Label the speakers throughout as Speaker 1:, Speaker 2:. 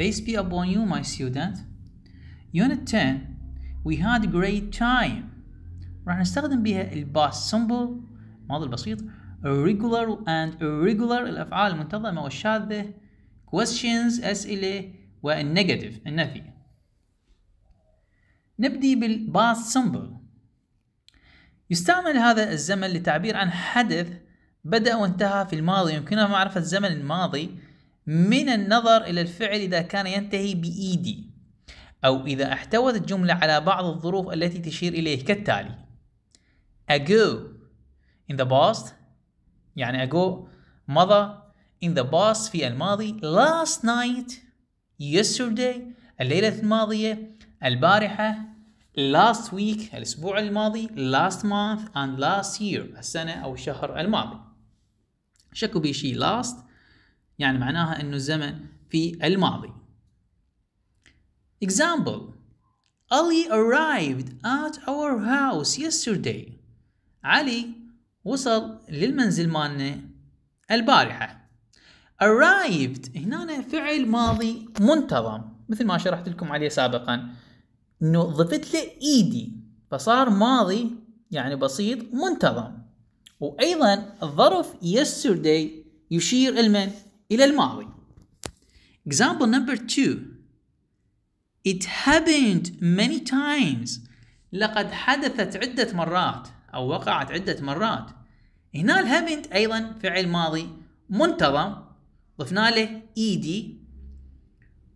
Speaker 1: Peace be upon you, my student. Unit 10 We had a great time. راح نستخدم بها past simple. الماضي البسيط regular and irregular الأفعال المنتظمة والشاذة questions أسئلة والنيجاتيف النفي نبدي past simple. يستعمل هذا الزمن للتعبير عن حدث بدأ وانتهى في الماضي يمكننا معرفة الزمن الماضي من النظر إلى الفعل إذا كان ينتهي بإيدي أو إذا احتوت الجملة على بعض الظروف التي تشير إليه كالتالي ago in the past يعني ago مضى in the past في الماضي last night yesterday الليلة الماضية البارحة last week الأسبوع الماضي last month and last year السنة أو الشهر الماضي شكو بشي last يعني معناها أنه الزمن في الماضي Example Ali arrived at our house yesterday علي وصل للمنزل مالنا البارحة arrived هنا فعل ماضي منتظم مثل ما شرحت لكم عليه سابقا انه ضفت له ايدي فصار ماضي يعني بسيط منتظم وايضا الظرف yesterday يشير لمن إلى الماضي example number two it happened many times لقد حدثت عدة مرات أو وقعت عدة مرات هنا الهابند أيضا فعل ماضي منتظم ضفنا له إيدي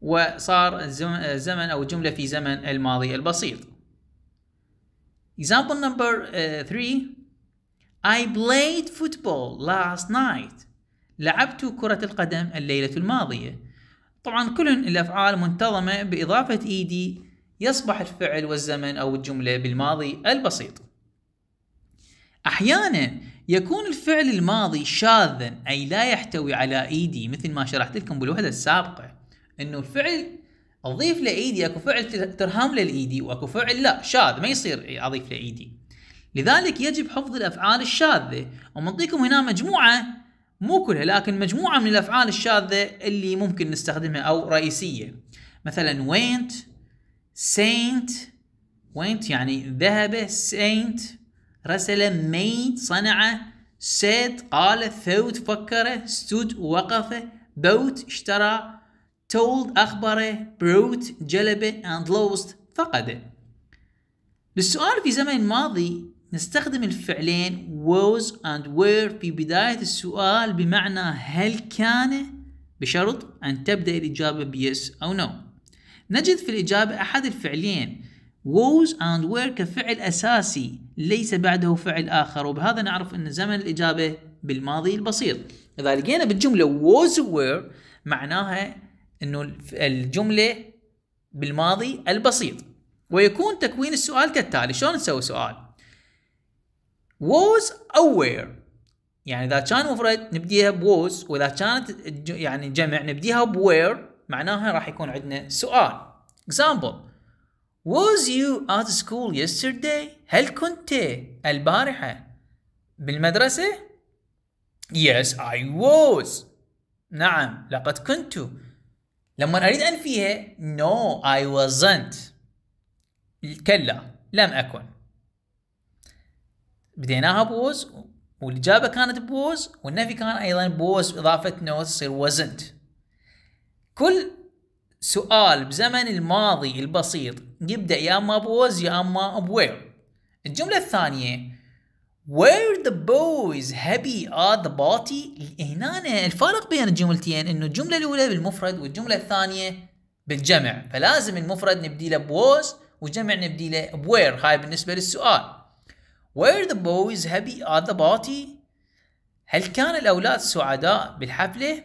Speaker 1: وصار زمن أو جملة في زمن الماضي البسيط example number uh, three I played football last night لعبت كرة القدم الليلة الماضية طبعا كل الأفعال منتظمة بإضافة إيدي e يصبح الفعل والزمن أو الجملة بالماضي البسيط أحيانا يكون الفعل الماضي شاذا أي لا يحتوي على إيدي e مثل ما شرحت لكم بالوحدة السابقة أنه الفعل أضيف لإيدي e أكو فعل ترهم للإيدي وأكو فعل لا شاذ ما يصير أضيف لإيدي لذلك يجب حفظ الأفعال الشاذة ومنطيكم هنا مجموعة مو كلها لكن مجموعة من الأفعال الشاذة اللي ممكن نستخدمها أو رئيسية مثلا went saint went يعني ذهب saint رسل made صنع said قال thought فكر stood وقف bought اشترى told أخبره brought جلب and lost فقد للسؤال في زمن ماضي نستخدم الفعلين was and were في بداية السؤال بمعنى هل كان بشرط أن تبدأ الإجابة yes أو no نجد في الإجابة أحد الفعلين was and were كفعل أساسي ليس بعده فعل آخر وبهذا نعرف أن زمن الإجابة بالماضي البسيط إذا لقينا بالجملة was were معناها أنه الجملة بالماضي البسيط ويكون تكوين السؤال كالتالي شلون نسوي سؤال was aware يعني اذا كان مفرد نبديها was واذا كانت يعني جمع نبديها were معناها راح يكون عندنا سؤال example was you at school yesterday هل كنت البارحة بالمدرسة yes I was نعم لقد كنت لما اريد انفيها no I wasn't كلا لم اكن بديناها بوز والاجابه كانت بوز والنفي كان ايضا بوز اضافه نو تصير وزنت كل سؤال بزمن الماضي البسيط يبدا يا اما بوز يا اما بوير الجمله الثانيه Where the boys happy are the party هنا الفارق بين الجملتين انه الجمله الاولى بالمفرد والجمله الثانيه بالجمع فلازم المفرد نبدي له بوز وجمع نبدي له بوير هاي بالنسبه للسؤال Were the boys happy at the party? هل كان الأولاد سعداء بالحفلة؟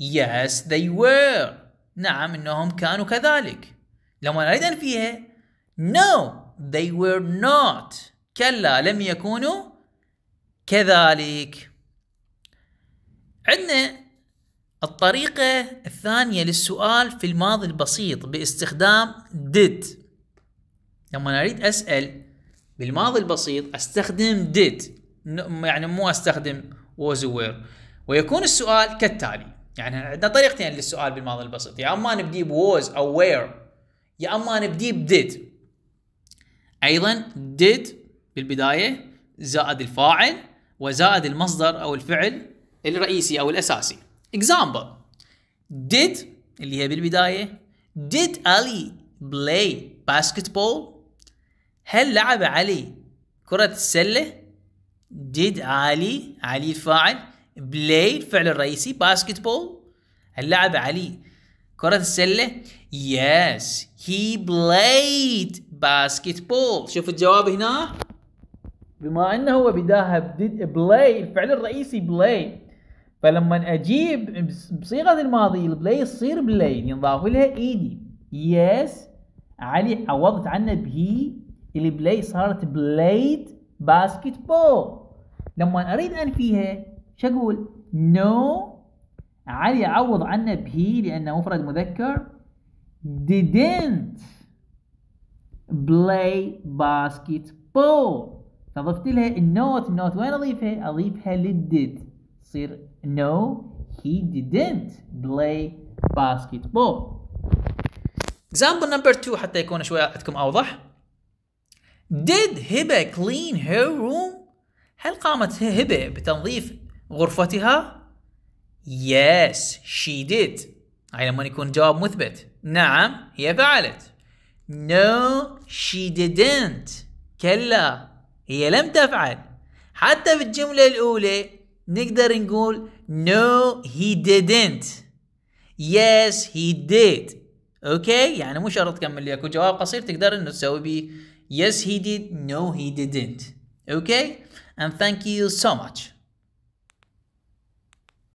Speaker 1: Yes, they were. نعم إنهم كانوا كذلك. لما نريد أن فيها No, they were not. كلا لم يكونوا كذلك. عندنا الطريقة الثانية للسؤال في الماضي البسيط باستخدام did. لما نريد أسأل بالماضي البسيط استخدم did يعني مو استخدم was aware ويكون السؤال كالتالي يعني عندنا طريقتين للسؤال بالماضي البسيط يا اما نبدي ب was aware يا اما نبدي ب did ايضا did بالبدايه زائد الفاعل وزائد المصدر او الفعل الرئيسي او الاساسي example did اللي هي بالبدايه did Ali play basketball هل لعب علي كرة السلة؟ did علي علي الفاعل play الفعل الرئيسي basketball هل لعب علي كرة السلة؟ yes he played basketball شوف الجواب هنا بما انه هو بداها did play الفعل الرئيسي play فلما اجيب بصيغه الماضي البلاي يصير بلاي ينضاف لها ايدي يس علي عوضت عنه بهي البلاي صارت بلايد باسكت بول لما اريد انفيها شو اقول؟ نو no. علي عوض عنا بهي لانه مفرد مذكر didn't play basketball فضفت لها النوت النوت وين اضيفها؟ اضيفها للديد تصير no he didn't play basketball example number 2 حتى يكون شوي عندكم اوضح Did Hiba clean her room? هل قامت هبة بتنظيف غرفتها؟ Yes, she did. هاي لما يكون جواب مثبت. نعم، هي فعلت. No, she didn't. كلا، هي لم تفعل. حتى في الجملة الأولى نقدر نقول No, he didn't. Yes, he did. اوكي يعني مو شرط تكمل لي اكو جواب قصير تقدر انه تسوي بيه Yes, he did. No, he didn't. Okay? And thank you so much.